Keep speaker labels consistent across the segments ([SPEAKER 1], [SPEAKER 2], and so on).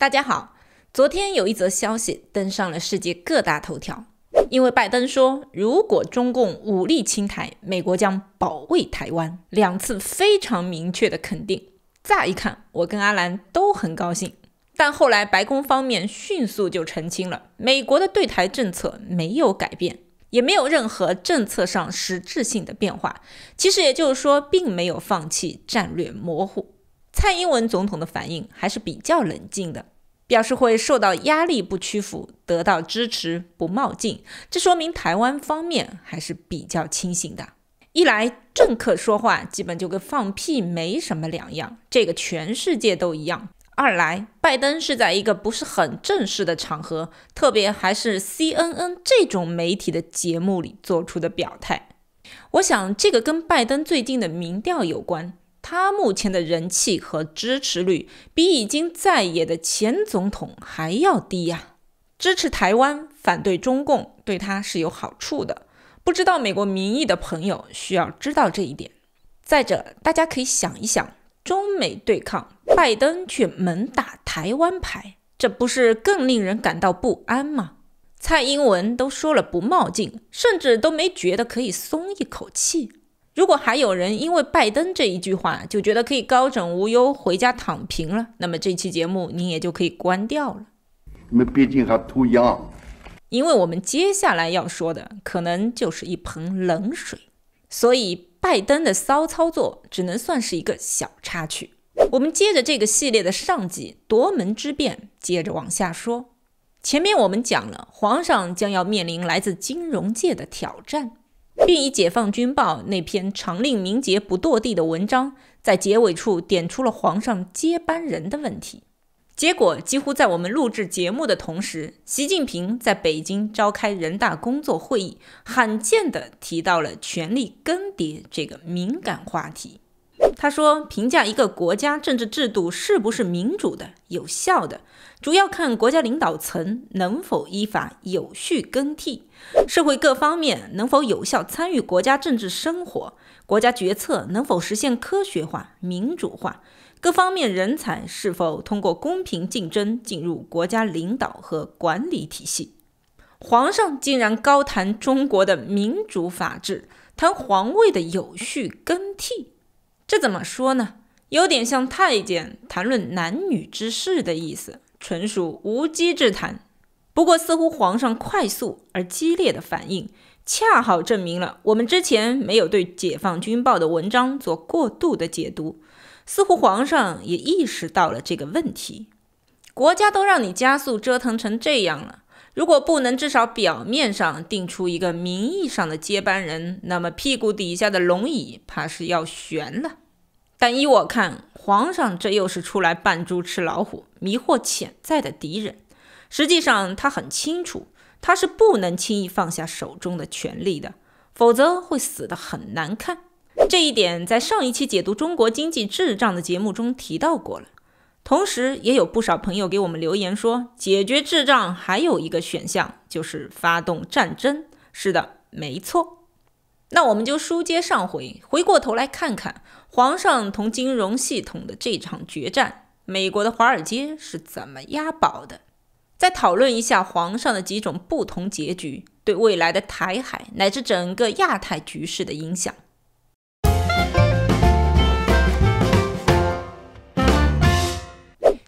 [SPEAKER 1] 大家好，昨天有一则消息登上了世界各大头条，因为拜登说，如果中共武力侵台，美国将保卫台湾。两次非常明确的肯定，乍一看，我跟阿兰都很高兴。但后来白宫方面迅速就澄清了，美国的对台政策没有改变，也没有任何政策上实质性的变化。其实也就是说，并没有放弃战略模糊。蔡英文总统的反应还是比较冷静的，表示会受到压力不屈服，得到支持不冒进。这说明台湾方面还是比较清醒的。一来，政客说话基本就跟放屁没什么两样，这个全世界都一样；二来，拜登是在一个不是很正式的场合，特别还是 CNN 这种媒体的节目里做出的表态。我想，这个跟拜登最近的民调有关。他目前的人气和支持率比已经在野的前总统还要低呀。支持台湾，反对中共，对他是有好处的。不知道美国民意的朋友需要知道这一点。再者，大家可以想一想，中美对抗，拜登却猛打台湾牌，这不是更令人感到不安吗？蔡英文都说了不冒进，甚至都没觉得可以松一口气。如果还有人因为拜登这一句话就觉得可以高枕无忧回家躺平了，那么这期节目您也就可以关掉了。
[SPEAKER 2] 你们毕竟还
[SPEAKER 1] 因为我们接下来要说的可能就是一盆冷水，所以拜登的骚操作只能算是一个小插曲。我们接着这个系列的上集《夺门之变》，接着往下说。前面我们讲了，皇上将要面临来自金融界的挑战。并以《解放军报》那篇“常令名节不堕地”的文章，在结尾处点出了皇上接班人的问题。结果，几乎在我们录制节目的同时，习近平在北京召开人大工作会议，罕见地提到了权力更迭这个敏感话题。他说：“评价一个国家政治制度是不是民主的、有效的，主要看国家领导层能否依法有序更替，社会各方面能否有效参与国家政治生活，国家决策能否实现科学化、民主化，各方面人才是否通过公平竞争进入国家领导和管理体系。”皇上竟然高谈中国的民主法治，谈皇位的有序更替。这怎么说呢？有点像太监谈论男女之事的意思，纯属无稽之谈。不过，似乎皇上快速而激烈的反应，恰好证明了我们之前没有对《解放军报》的文章做过度的解读。似乎皇上也意识到了这个问题，国家都让你加速折腾成这样了。如果不能至少表面上定出一个名义上的接班人，那么屁股底下的龙椅怕是要悬了。但依我看，皇上这又是出来扮猪吃老虎，迷惑潜在的敌人。实际上，他很清楚，他是不能轻易放下手中的权力的，否则会死得很难看。这一点在上一期解读中国经济智障的节目中提到过了。同时，也有不少朋友给我们留言说，解决智障还有一个选项，就是发动战争。是的，没错。那我们就书接上回，回过头来看看皇上同金融系统的这场决战，美国的华尔街是怎么押宝的？再讨论一下皇上的几种不同结局对未来的台海乃至整个亚太局势的影响。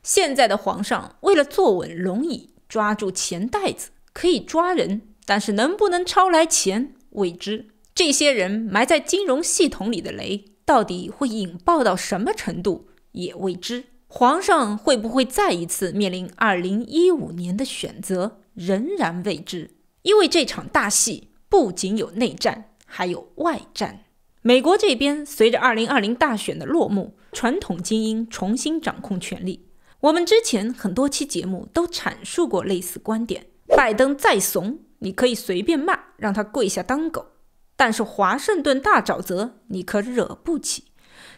[SPEAKER 1] 现在的皇上为了坐稳龙椅，抓住钱袋子可以抓人，但是能不能抄来钱未知。这些人埋在金融系统里的雷，到底会引爆到什么程度也未知。皇上会不会再一次面临2015年的选择，仍然未知。因为这场大戏不仅有内战，还有外战。美国这边随着2020大选的落幕，传统精英重新掌控权力。我们之前很多期节目都阐述过类似观点：拜登再怂，你可以随便骂，让他跪下当狗；但是华盛顿大沼泽，你可惹不起。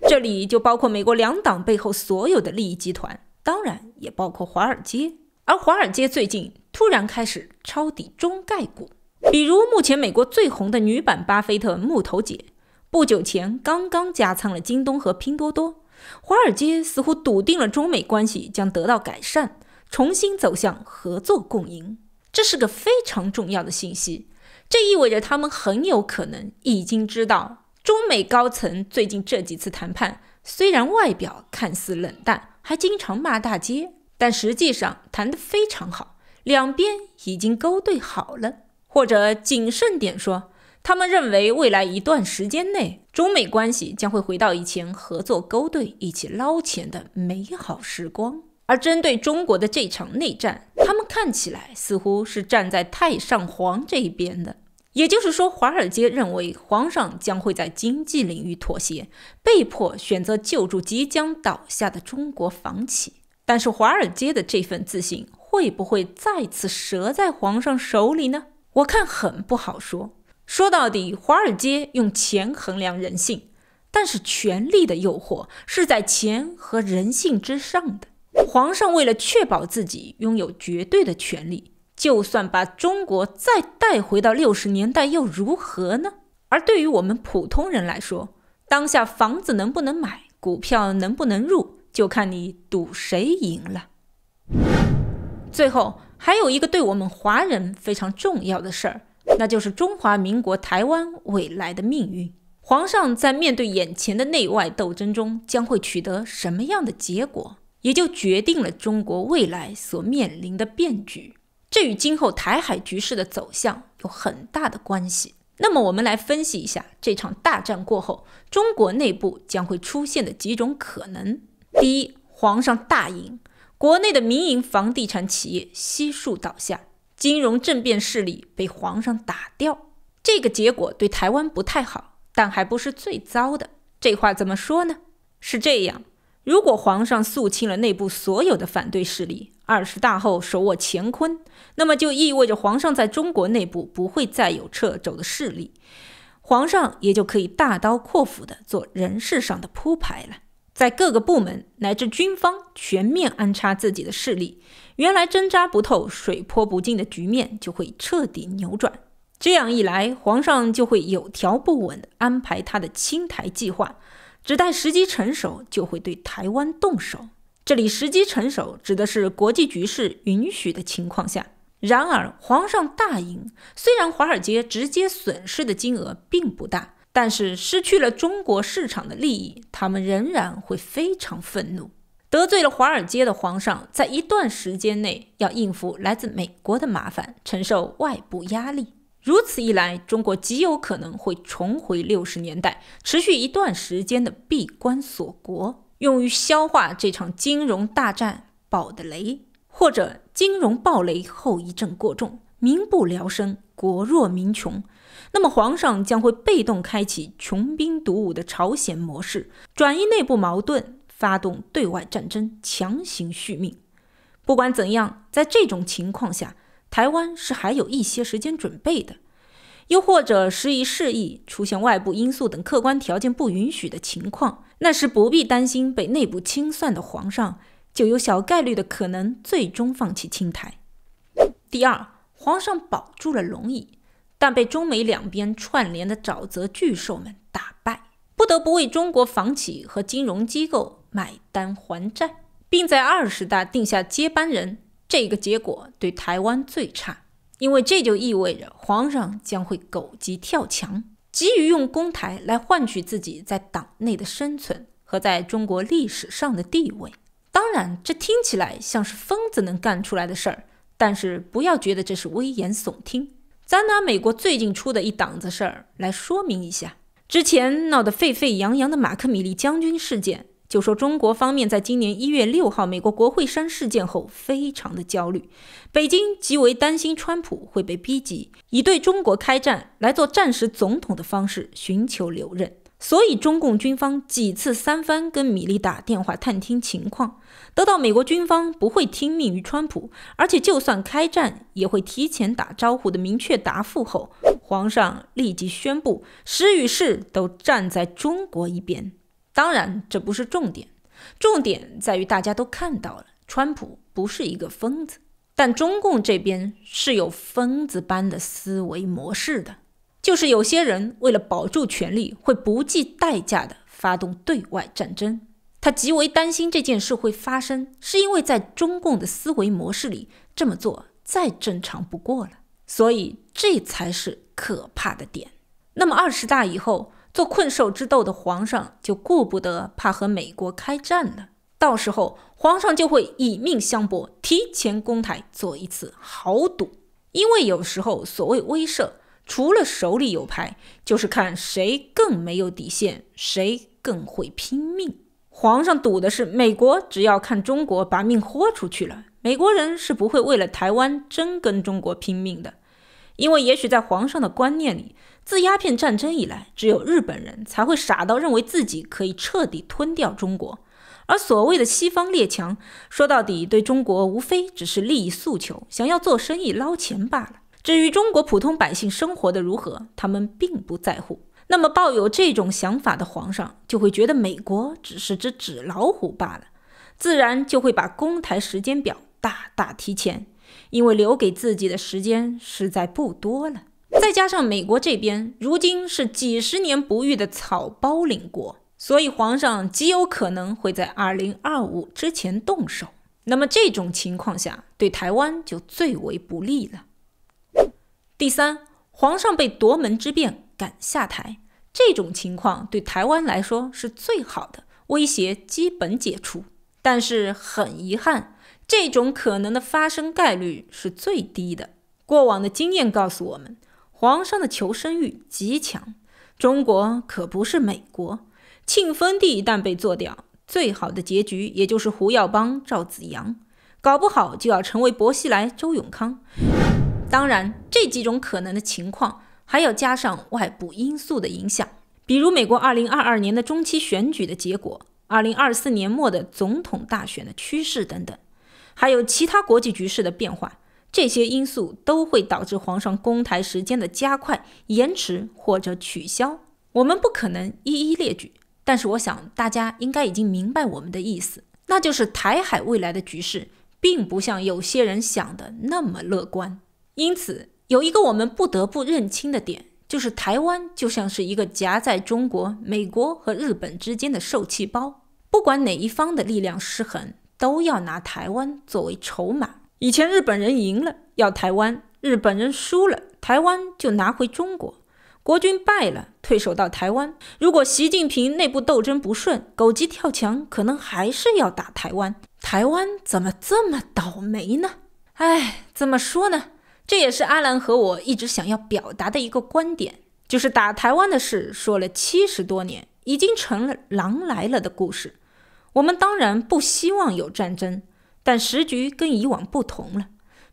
[SPEAKER 1] 这里就包括美国两党背后所有的利益集团，当然也包括华尔街。而华尔街最近突然开始抄底中概股，比如目前美国最红的女版巴菲特——木头姐，不久前刚刚加仓了京东和拼多多。华尔街似乎笃定了中美关系将得到改善，重新走向合作共赢。这是个非常重要的信息。这意味着他们很有可能已经知道，中美高层最近这几次谈判虽然外表看似冷淡，还经常骂大街，但实际上谈得非常好，两边已经勾兑好了，或者谨慎点说。他们认为，未来一段时间内，中美关系将会回到以前合作勾兑、一起捞钱的美好时光。而针对中国的这场内战，他们看起来似乎是站在太上皇这一边的。也就是说，华尔街认为皇上将会在经济领域妥协，被迫选择救助即将倒下的中国房企。但是，华尔街的这份自信会不会再次折在皇上手里呢？我看很不好说。说到底，华尔街用钱衡量人性，但是权力的诱惑是在钱和人性之上的。皇上为了确保自己拥有绝对的权利，就算把中国再带回到六十年代又如何呢？而对于我们普通人来说，当下房子能不能买，股票能不能入，就看你赌谁赢了。最后，还有一个对我们华人非常重要的事儿。那就是中华民国台湾未来的命运。皇上在面对眼前的内外斗争中，将会取得什么样的结果，也就决定了中国未来所面临的变局，这与今后台海局势的走向有很大的关系。那么，我们来分析一下这场大战过后，中国内部将会出现的几种可能：第一，皇上大赢，国内的民营房地产企业悉数倒下。金融政变势力被皇上打掉，这个结果对台湾不太好，但还不是最糟的。这话怎么说呢？是这样：如果皇上肃清了内部所有的反对势力，二十大后手握乾坤，那么就意味着皇上在中国内部不会再有掣肘的势力，皇上也就可以大刀阔斧地做人事上的铺排了，在各个部门乃至军方全面安插自己的势力。原来针扎不透、水泼不进的局面就会彻底扭转。这样一来，皇上就会有条不紊地安排他的清台计划，只待时机成熟，就会对台湾动手。这里时机成熟指的是国际局势允许的情况下。然而，皇上大赢，虽然华尔街直接损失的金额并不大，但是失去了中国市场的利益，他们仍然会非常愤怒。得罪了华尔街的皇上，在一段时间内要应付来自美国的麻烦，承受外部压力。如此一来，中国极有可能会重回六十年代，持续一段时间的闭关锁国，用于消化这场金融大战爆的雷，或者金融爆雷后遗症过重，民不聊生，国弱民穷。那么皇上将会被动开启穷兵黩武的朝鲜模式，转移内部矛盾。发动对外战争，强行续命。不管怎样，在这种情况下，台湾是还有一些时间准备的。又或者时移世易，出现外部因素等客观条件不允许的情况，那时不必担心被内部清算的皇上，就有小概率的可能最终放弃清台。第二，皇上保住了龙椅，但被中美两边串联的沼泽巨兽们打败，不得不为中国房企和金融机构。买单还债，并在二十大定下接班人，这个结果对台湾最差，因为这就意味着皇上将会狗急跳墙，急于用公台来换取自己在党内的生存和在中国历史上的地位。当然，这听起来像是疯子能干出来的事儿，但是不要觉得这是危言耸听。咱拿美国最近出的一档子事儿来说明一下：之前闹得沸沸扬扬的马克米利将军事件。就说中国方面在今年一月六号美国国会山事件后非常的焦虑，北京极为担心川普会被逼急，以对中国开战来做战时总统的方式寻求留任，所以中共军方几次三番跟米利打电话探听情况，得到美国军方不会听命于川普，而且就算开战也会提前打招呼的明确答复后，皇上立即宣布时与事都站在中国一边。当然，这不是重点，重点在于大家都看到了，川普不是一个疯子，但中共这边是有疯子般的思维模式的，就是有些人为了保住权力，会不计代价的发动对外战争。他极为担心这件事会发生，是因为在中共的思维模式里，这么做再正常不过了，所以这才是可怕的点。那么二十大以后。做困兽之斗的皇上就顾不得怕和美国开战了，到时候皇上就会以命相搏，提前攻台做一次豪赌。因为有时候所谓威慑，除了手里有牌，就是看谁更没有底线，谁更会拼命。皇上赌的是，美国只要看中国把命豁出去了，美国人是不会为了台湾真跟中国拼命的，因为也许在皇上的观念里。自鸦片战争以来，只有日本人才会傻到认为自己可以彻底吞掉中国，而所谓的西方列强，说到底对中国无非只是利益诉求，想要做生意捞钱罢了。至于中国普通百姓生活的如何，他们并不在乎。那么抱有这种想法的皇上，就会觉得美国只是只纸老虎罢了，自然就会把公台时间表大大提前，因为留给自己的时间实在不多了。再加上美国这边如今是几十年不遇的草包领国，所以皇上极有可能会在二零二五之前动手。那么这种情况下，对台湾就最为不利了。第三，皇上被夺门之变赶下台，这种情况对台湾来说是最好的，威胁基本解除。但是很遗憾，这种可能的发生概率是最低的。过往的经验告诉我们。皇上的求生欲极强，中国可不是美国。庆封帝一旦被做掉，最好的结局也就是胡耀邦、赵紫阳，搞不好就要成为薄熙来、周永康。当然，这几种可能的情况还要加上外部因素的影响，比如美国2022年的中期选举的结果，2024年末的总统大选的趋势等等，还有其他国际局势的变化。这些因素都会导致皇上公台时间的加快、延迟或者取消。我们不可能一一列举，但是我想大家应该已经明白我们的意思，那就是台海未来的局势并不像有些人想的那么乐观。因此，有一个我们不得不认清的点，就是台湾就像是一个夹在中国、美国和日本之间的受气包，不管哪一方的力量失衡，都要拿台湾作为筹码。以前日本人赢了要台湾，日本人输了台湾就拿回中国。国军败了退守到台湾。如果习近平内部斗争不顺，狗急跳墙，可能还是要打台湾。台湾怎么这么倒霉呢？哎，怎么说呢？这也是阿兰和我一直想要表达的一个观点，就是打台湾的事说了七十多年，已经成了狼来了的故事。我们当然不希望有战争。但时局跟以往不同了。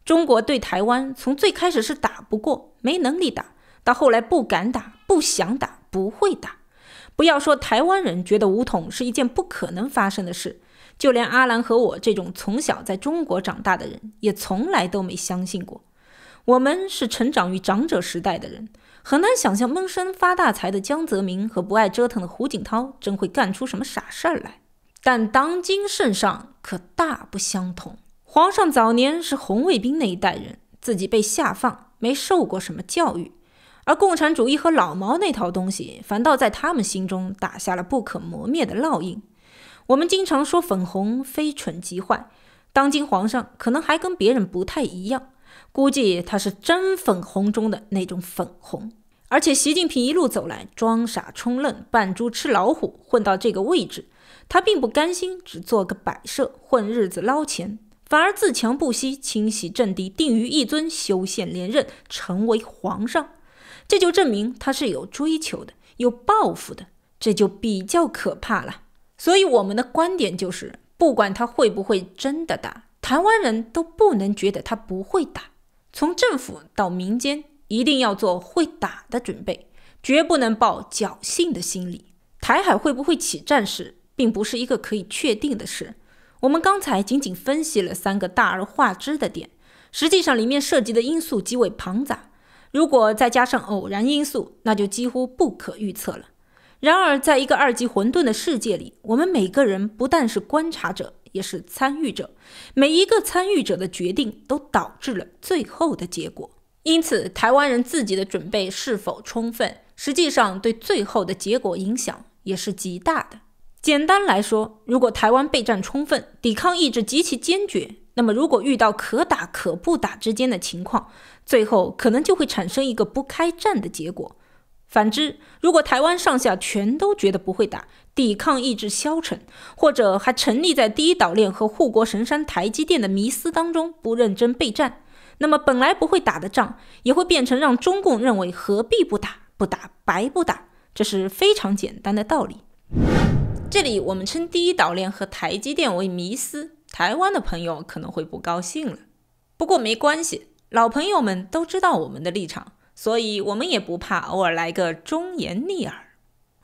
[SPEAKER 1] 中国对台湾，从最开始是打不过、没能力打，到后来不敢打、不想打、不会打。不要说台湾人觉得武统是一件不可能发生的事，就连阿兰和我这种从小在中国长大的人，也从来都没相信过。我们是成长于长者时代的人，很难想象闷声发大财的江泽民和不爱折腾的胡锦涛真会干出什么傻事儿来。但当今圣上可大不相同。皇上早年是红卫兵那一代人，自己被下放，没受过什么教育，而共产主义和老毛那套东西反倒在他们心中打下了不可磨灭的烙印。我们经常说粉红非蠢即坏，当今皇上可能还跟别人不太一样，估计他是真粉红中的那种粉红。而且习近平一路走来，装傻充愣，扮猪吃老虎，混到这个位置。他并不甘心只做个摆设混日子捞钱，反而自强不息，清洗政敌，定于一尊，修宪连任，成为皇上。这就证明他是有追求的，有抱负的，这就比较可怕了。所以我们的观点就是，不管他会不会真的打，台湾人都不能觉得他不会打。从政府到民间，一定要做会打的准备，绝不能抱侥幸的心理。台海会不会起战事？并不是一个可以确定的事。我们刚才仅仅分析了三个大而化之的点，实际上里面涉及的因素极为庞杂。如果再加上偶然因素，那就几乎不可预测了。然而，在一个二级混沌的世界里，我们每个人不但是观察者，也是参与者。每一个参与者的决定都导致了最后的结果。因此，台湾人自己的准备是否充分，实际上对最后的结果影响也是极大的。简单来说，如果台湾备战充分，抵抗意志极其坚决，那么如果遇到可打可不打之间的情况，最后可能就会产生一个不开战的结果。反之，如果台湾上下全都觉得不会打，抵抗意志消沉，或者还沉溺在第一岛链和护国神山台积电的迷思当中，不认真备战，那么本来不会打的仗也会变成让中共认为何必不打，不打白不打，这是非常简单的道理。这里我们称第一岛链和台积电为迷思，台湾的朋友可能会不高兴了。不过没关系，老朋友们都知道我们的立场，所以我们也不怕偶尔来个忠言逆耳。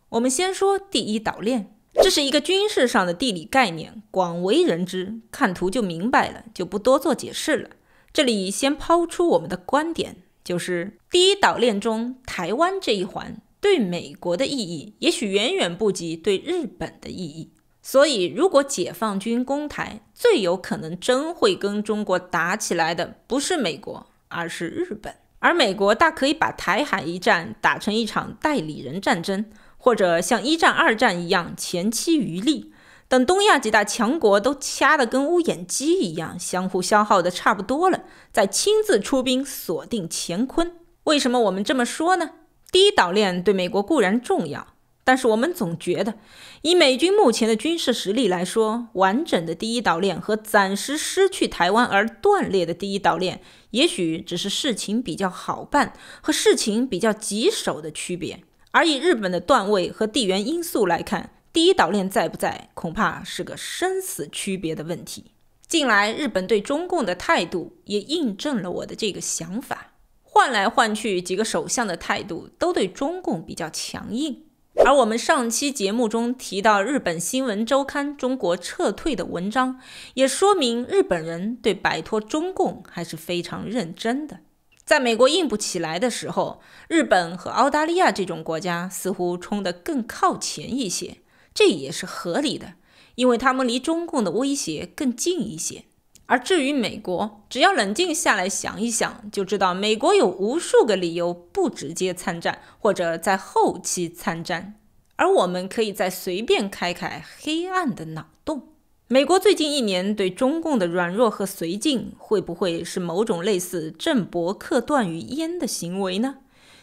[SPEAKER 1] 我们先说第一岛链，这是一个军事上的地理概念，广为人知，看图就明白了，就不多做解释了。这里先抛出我们的观点，就是第一岛链中台湾这一环。对美国的意义也许远远不及对日本的意义，所以如果解放军攻台，最有可能真会跟中国打起来的，不是美国，而是日本。而美国大可以把台海一战打成一场代理人战争，或者像一战、二战一样前期余力，等东亚几大强国都掐得跟乌眼鸡一样，相互消耗的差不多了，再亲自出兵锁定乾坤。为什么我们这么说呢？第一岛链对美国固然重要，但是我们总觉得，以美军目前的军事实力来说，完整的第一岛链和暂时失去台湾而断裂的第一岛链，也许只是事情比较好办和事情比较棘手的区别。而以日本的段位和地缘因素来看，第一岛链在不在，恐怕是个生死区别的问题。近来日本对中共的态度，也印证了我的这个想法。换来换去，几个首相的态度都对中共比较强硬。而我们上期节目中提到日本《新闻周刊》中国撤退的文章，也说明日本人对摆脱中共还是非常认真的。在美国硬不起来的时候，日本和澳大利亚这种国家似乎冲得更靠前一些，这也是合理的，因为他们离中共的威胁更近一些。而至于美国，只要冷静下来想一想，就知道美国有无数个理由不直接参战，或者在后期参战。而我们可以再随便开开黑暗的脑洞：美国最近一年对中共的软弱和绥靖，会不会是某种类似郑伯克段于鄢的行为呢？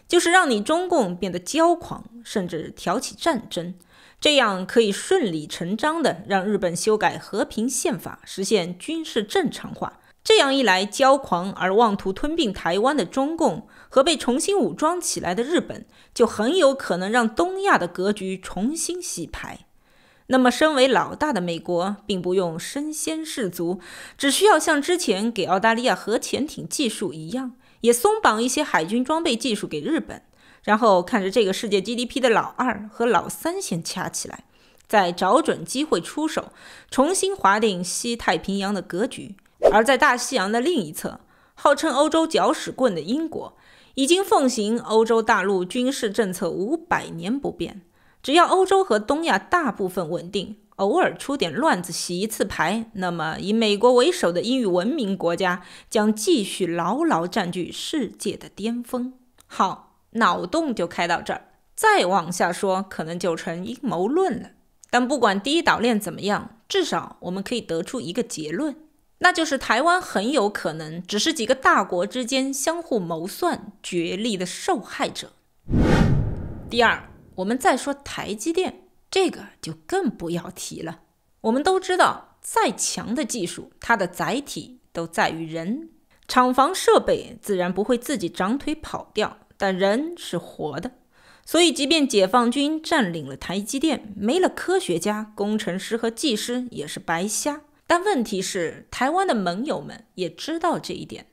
[SPEAKER 1] 就是让你中共变得骄狂，甚至挑起战争。这样可以顺理成章地让日本修改和平宪法，实现军事正常化。这样一来，骄狂而妄图吞并台湾的中共和被重新武装起来的日本，就很有可能让东亚的格局重新洗牌。那么，身为老大的美国，并不用身先士卒，只需要像之前给澳大利亚核潜艇技术一样，也松绑一些海军装备技术给日本。然后看着这个世界 GDP 的老二和老三先掐起来，再找准机会出手，重新划定西太平洋的格局。而在大西洋的另一侧，号称欧洲搅屎棍的英国，已经奉行欧洲大陆军事政策五百年不变。只要欧洲和东亚大部分稳定，偶尔出点乱子洗一次牌，那么以美国为首的英语文明国家将继续牢牢占据世界的巅峰。好。脑洞就开到这儿，再往下说可能就成阴谋论了。但不管第一岛链怎么样，至少我们可以得出一个结论，那就是台湾很有可能只是几个大国之间相互谋算、角力的受害者。第二，我们再说台积电，这个就更不要提了。我们都知道，再强的技术，它的载体都在于人，厂房、设备自然不会自己长腿跑掉。但人是活的，所以即便解放军占领了台积电，没了科学家、工程师和技师也是白瞎。但问题是，台湾的盟友们也知道这一点，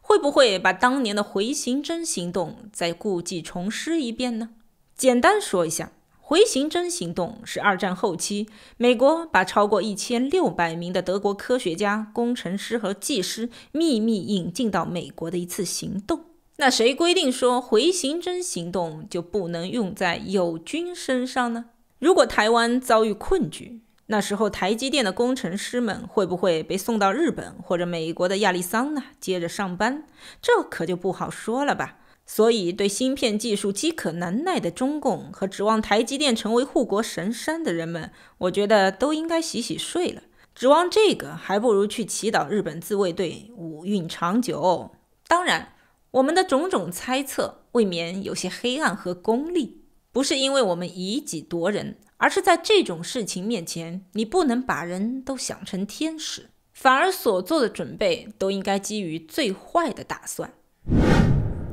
[SPEAKER 1] 会不会把当年的回形针行动再故技重施一遍呢？简单说一下，回形针行动是二战后期美国把超过一千六百名的德国科学家、工程师和技师秘密引进到美国的一次行动。那谁规定说回形针行动就不能用在友军身上呢？如果台湾遭遇困局，那时候台积电的工程师们会不会被送到日本或者美国的亚利桑那接着上班？这可就不好说了吧。所以，对芯片技术饥渴难耐的中共和指望台积电成为护国神山的人们，我觉得都应该洗洗睡了。指望这个，还不如去祈祷日本自卫队五运长久。当然。我们的种种猜测未免有些黑暗和功利，不是因为我们以己度人，而是在这种事情面前，你不能把人都想成天使，反而所做的准备都应该基于最坏的打算。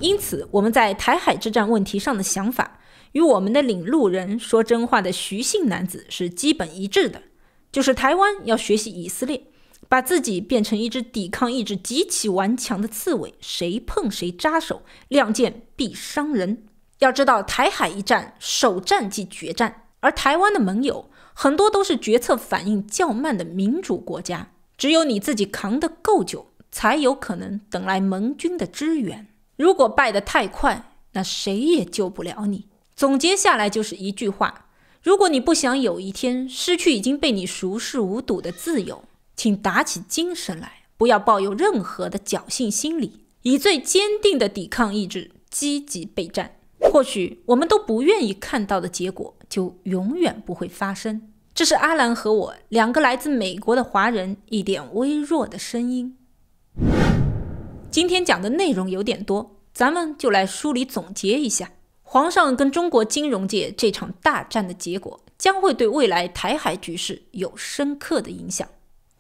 [SPEAKER 1] 因此，我们在台海之战问题上的想法，与我们的领路人说真话的徐姓男子是基本一致的，就是台湾要学习以色列。把自己变成一只抵抗意志极其顽强的刺猬，谁碰谁扎手，亮剑必伤人。要知道，台海一战，首战即决战。而台湾的盟友很多都是决策反应较慢的民主国家，只有你自己扛得够久，才有可能等来盟军的支援。如果败得太快，那谁也救不了你。总结下来就是一句话：如果你不想有一天失去已经被你熟视无睹的自由。请打起精神来，不要抱有任何的侥幸心理，以最坚定的抵抗意志积极备战。或许我们都不愿意看到的结果，就永远不会发生。这是阿兰和我两个来自美国的华人一点微弱的声音。今天讲的内容有点多，咱们就来梳理总结一下。皇上跟中国金融界这场大战的结果，将会对未来台海局势有深刻的影响。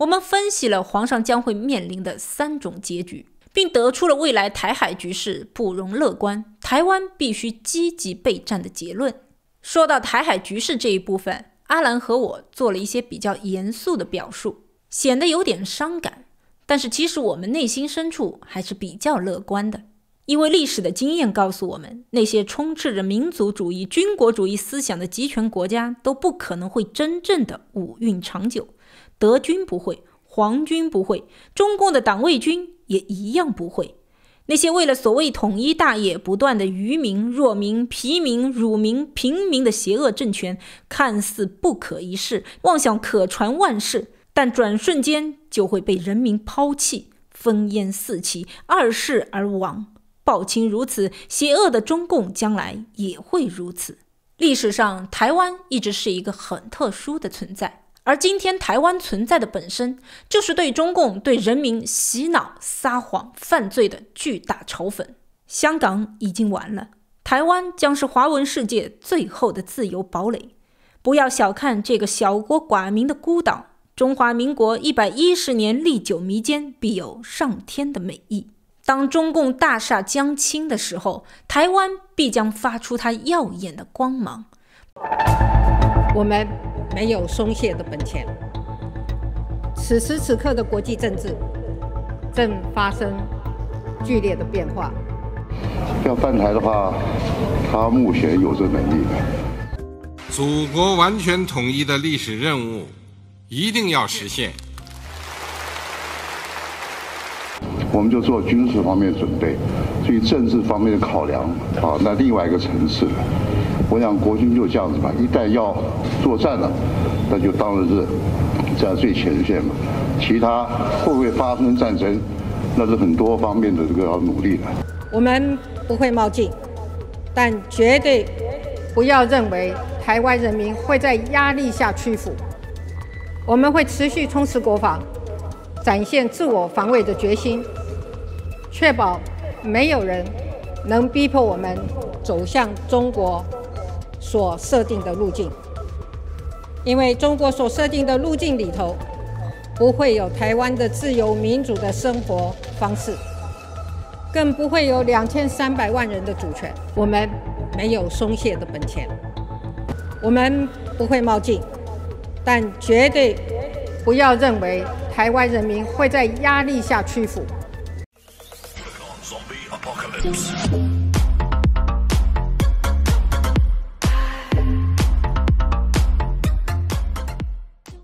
[SPEAKER 1] 我们分析了皇上将会面临的三种结局，并得出了未来台海局势不容乐观，台湾必须积极备战的结论。说到台海局势这一部分，阿兰和我做了一些比较严肃的表述，显得有点伤感。但是，其实我们内心深处还是比较乐观的，因为历史的经验告诉我们，那些充斥着民族主义、军国主义思想的集权国家都不可能会真正的五运长久。德军不会，皇军不会，中共的党卫军也一样不会。那些为了所谓统一大业不断的愚民、弱民、疲民、辱民、平民的邪恶政权，看似不可一世，妄想可传万世，但转瞬间就会被人民抛弃，烽烟四起，二世而亡。暴秦如此，邪恶的中共将来也会如此。历史上，台湾一直是一个很特殊的存在。而今天，台湾存在的本身就是对中共、对人民洗脑、撒谎、犯罪的巨大嘲讽。香港已经完了，台湾将是华文世界最后的自由堡垒。不要小看这个小国寡民的孤岛，中华民国一百一十年历久弥坚，必有上天的美意。当中共大厦将倾的时候，台湾必将
[SPEAKER 2] 发出它耀眼的光芒。我们。没有松懈的本钱。此时此刻的国际政治正发生剧烈的变化。要办台的话，他目前有这能力祖国完全统一的历史任务一定要实现。我们就做军事方面准备，所以政治方面的考量啊，那另外一个层次。我想，国军就这样子吧。一旦要作战了，那就当然是在最前线嘛。其他会不会发生战争，那是很多方面的这个要努力的。我们不会冒进，但绝对不要认为台湾人民会在压力下屈服。我们会持续充实国防，展现自我防卫的决心，确保没有人能逼迫我们走向中国。所设定的路径，因为中国所设定的路径里头，不会有台湾的自由民主的生活方式，更不会有两千三百万人的主权。我们没有松懈的本钱，我们不会冒进，但绝对不要认为台湾人民会在压力下屈服。